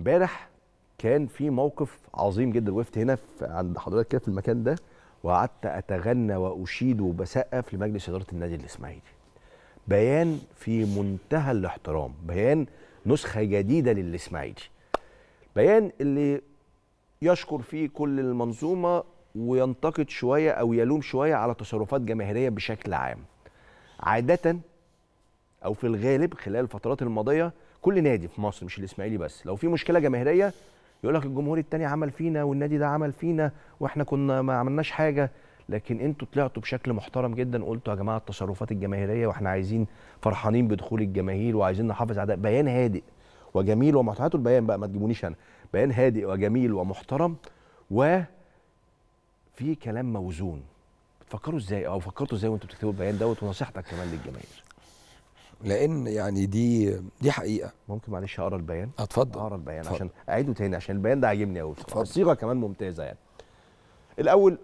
امبارح كان في موقف عظيم جدا وقفت هنا عند حضرتك كده في المكان ده وقعدت اتغنى واشيد وبسقف لمجلس اداره النادي الاسماعيلي. بيان في منتهى الاحترام، بيان نسخه جديده للاسماعيلي. بيان اللي يشكر فيه كل المنظومه وينتقد شويه او يلوم شويه على تصرفات جماهيريه بشكل عام. عاده او في الغالب خلال الفترات الماضيه كل نادي في مصر مش الاسماعيلي بس لو في مشكله جماهيريه يقول لك الجمهور التاني عمل فينا والنادي ده عمل فينا واحنا كنا ما عملناش حاجه لكن انتوا طلعتوا بشكل محترم جدا قلتوا يا جماعه التصرفات الجماهيريه واحنا عايزين فرحانين بدخول الجماهير وعايزين نحافظ على بيان هادئ وجميل ومحتوى البيان بقى ما تجيبونيش انا بيان هادئ وجميل ومحترم و في كلام موزون بتفكروا ازاي او فكرتوا ازاي وانتوا بتكتبوا البيان دوت ونصيحتك كمان للجماهير لان يعني دي دي حقيقه ممكن معلش اقرا البيان اتفضل اقرا البيان أتفضل. عشان اعيده تاني عشان البيان ده عاجبني قوي الصيغه كمان ممتازه يعني الاول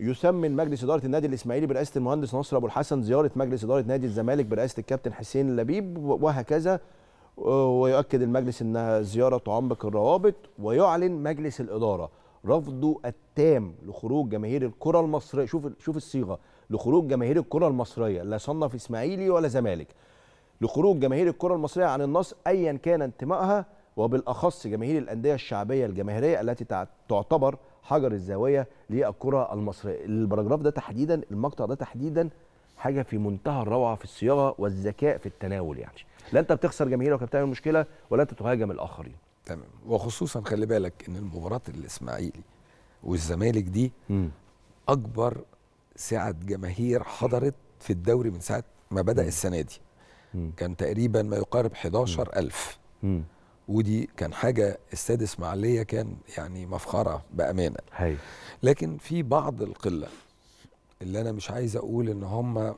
يسمن مجلس اداره النادي الاسماعيلي برئاسه المهندس نصر ابو الحسن زياره مجلس اداره نادي الزمالك برئاسه الكابتن حسين اللبيب وهكذا آه، ويؤكد المجلس انها زياره تعمق الروابط ويعلن مجلس الاداره رفضه التام لخروج جماهير الكره المصريه شوف شوف الصيغه لخروج جماهير الكره المصريه لا صنف اسماعيلي ولا زمالك لخروج جماهير الكرة المصرية عن النص أيا كان انتمائها وبالأخص جماهير الأندية الشعبية الجماهيرية التي تعتبر حجر الزاوية للكرة المصرية البراجراف ده تحديدا المقطع ده تحديدا حاجة في منتهى الروعة في الصياغة والذكاء في التناول يعني لا أنت بتخسر جماهيرك وبتعمل مشكلة ولا أنت تهاجم الآخرين تمام وخصوصا خلي بالك ان المباراه الاسماعيلي والزمالك دي م. اكبر سعه جماهير حضرت في الدوري من ساعه ما بدا السنه دي م. كان تقريبا ما يقارب 11000 ودي كان حاجه السادة اسماعيليه كان يعني مفخره بامانه هي. لكن في بعض القله اللي انا مش عايز اقول ان هم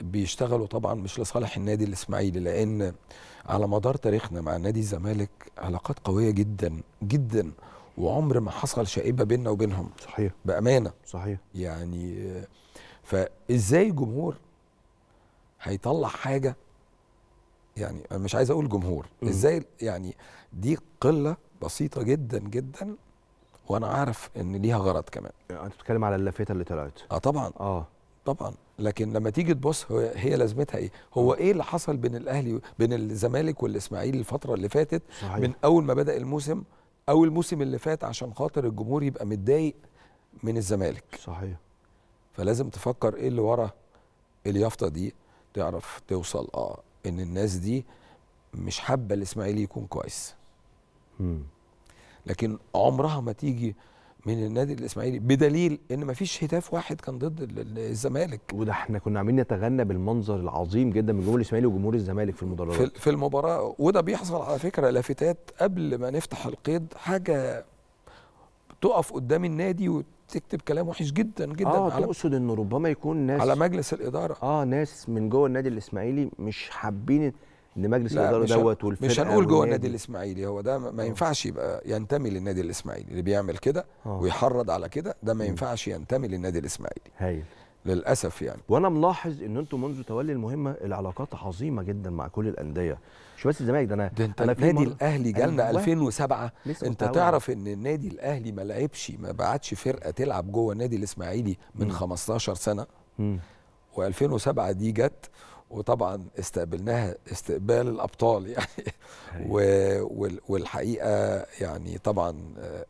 بيشتغلوا طبعا مش لصالح النادي الاسماعيلي لان على مدار تاريخنا مع نادي الزمالك علاقات قويه جدا جدا وعمر ما حصل شائبه بيننا وبينهم صحيح بامانه صحيح يعني فازاي جمهور هيطلع حاجه يعني انا مش عايز اقول جمهور ازاي يعني دي قله بسيطه جدا جدا وانا عارف ان ليها غرض كمان يعني انت بتتكلم على اللافته اللي طلعت اه طبعا اه طبعا لكن لما تيجي تبص هي لازمتها ايه هو آه. ايه اللي حصل بين الاهلي بين الزمالك والاسماعيلي الفتره اللي فاتت صحيح. من اول ما بدا الموسم او الموسم اللي فات عشان خاطر الجمهور يبقى متضايق من الزمالك صحيح فلازم تفكر ايه اللي ورا اليافطه دي تعرف توصل اه ان الناس دي مش حابه الاسماعيلي يكون كويس مم. لكن عمرها ما تيجي من النادي الاسماعيلي بدليل ان ما فيش هتاف واحد كان ضد الزمالك وده احنا كنا عاملين نتغنى بالمنظر العظيم جدا من جمهور الاسماعيلي وجمهور الزمالك في المدرجات في, في المباراه وده بيحصل على فكره لافتات قبل ما نفتح القيد حاجه تقف قدام النادي وتكتب كلام وحش جدا جدا اه على تقصد انه ربما يكون ناس على مجلس الاداره اه ناس من جوه النادي الاسماعيلي مش حابين ان مجلس الاداره دوت والفرقه مش هنقول جوه النادي الاسماعيلي هو ده ما آه. ينفعش يبقى ينتمي للنادي الاسماعيلي اللي بيعمل كده آه. ويحرض على كده ده ما ينفعش ينتمي للنادي الاسماعيلي هايل للاسف يعني وانا ملاحظ ان انتم منذ تولي المهمه العلاقات عظيمه جدا مع كل الانديه مش بس الزمالك ده انا ده انت أنا النادي الاهلي جالنا 2007 انت تعرف ان النادي الاهلي ما لعبش ما بعتش فرقه تلعب جوه النادي الاسماعيلي من م. 15 سنه و2007 دي جت وطبعا استقبلناها استقبال الابطال يعني أيوة. والحقيقه يعني طبعا آه،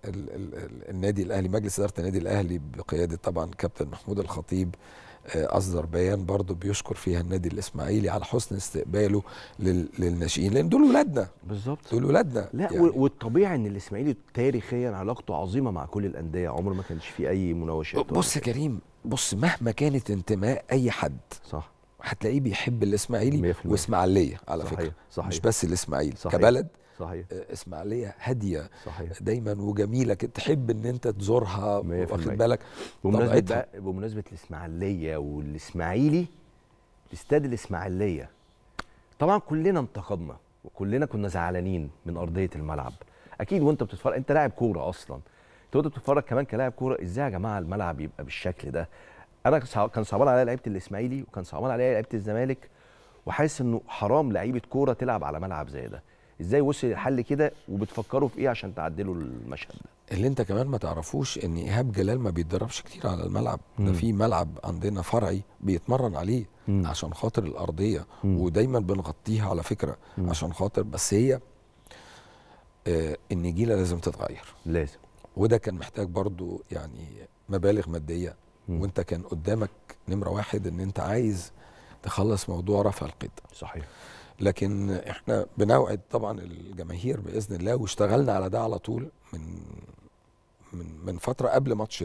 النادي الاهلي مجلس اداره النادي الاهلي بقياده طبعا كابتن محمود الخطيب آه، اصدر بيان برضه بيشكر فيها النادي الاسماعيلي على حسن استقباله للناشئين لان دول ولادنا بالظبط دول ولادنا لا يعني. والطبيعي ان الاسماعيلي تاريخيا علاقته عظيمه مع كل الانديه عمر ما كانش في اي مناوشات بص يا كريم بص مهما كانت انتماء اي حد صح هتلاقيه بيحب الاسماعيلي واسماعيليه على صحيح. فكره صحيح. مش بس الاسماعيلي كبلد صحيح آه، اسماعيليه هاديه صحيح. دايما وجميله تحب ان انت تزورها واخد بالك بمناسبه بمناسبه الاسماعيليه والاسماعيلي استاد الاسماعيليه طبعا كلنا انتقدنا وكلنا كنا زعلانين من ارضيه الملعب اكيد وانت بتتفرج انت لاعب كوره اصلا انت وانت بتتفرج كمان كلاعب كوره ازاي يا جماعه الملعب يبقى بالشكل ده انا كان صعبان عليا لعيبه الاسماعيلي وكان صعبان عليا لعيبه الزمالك وحاسس انه حرام لعيبه كوره تلعب على ملعب زي ده ازاي وصل الحل كده وبتفكروا في ايه عشان تعدلوا المشهد ده اللي انت كمان ما تعرفوش ان ايهاب جلال ما بيتدربش كتير على الملعب ده في ملعب عندنا فرعي بيتمرن عليه مم. عشان خاطر الارضيه مم. ودايما بنغطيها على فكره مم. عشان خاطر بس هي آه النجيله لازم تتغير لازم وده كان محتاج برضو يعني مبالغ ماديه وانت كان قدامك نمره واحد ان انت عايز تخلص موضوع رفع القيد صحيح لكن احنا بنوعد طبعا الجماهير باذن الله واشتغلنا على ده على طول من من من فتره قبل ماتش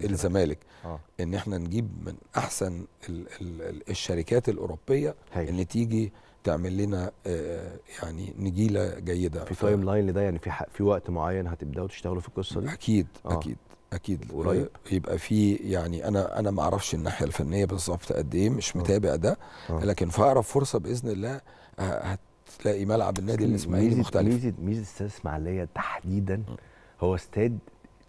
الزمالك آه. ان احنا نجيب من احسن الـ الـ الشركات الاوروبيه هي. اللي تيجي تعمل لنا آه، يعني نجيله جيده في تايم لاين لده يعني في في وقت معين هتبداوا تشتغلوا في القصه دي اكيد آه. اكيد اكيد قريب يبقى في يعني انا انا ما اعرفش الناحيه الفنيه بالظبط قد ايه مش آه. متابع ده أوه. لكن في فرصه باذن الله آه، هتلاقي ملعب النادي الاسماعيلي مختلف ميزه ميزه استاد الاسماعيليه تحديدا هو استاد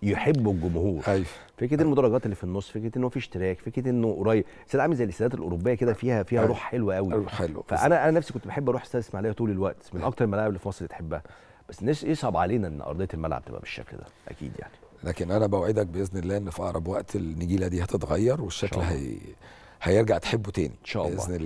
يحب الجمهور ايوه فكره أيوه. المدرجات اللي في النص فكره انه في اشتراك فكره انه قريب استاد عامل زي الاستادات الاوروبيه كده أيوه. فيها فيها روح أيوه. حلوه قوي روح حلوه فانا انا نفسي كنت بحب اروح استاد الاسماعيليه طول الوقت من اكتر الملاعب اللي في مصر اللي تحبها بس الناس يصعب علينا ان ارضيه الملعب تبقى بالشكل ده اكيد يعني لكن انا بوعدك باذن الله ان في اقرب وقت النجيله دي هتتغير والشكل هي هيرجع تحبه تاني ان شاء الله باذن الله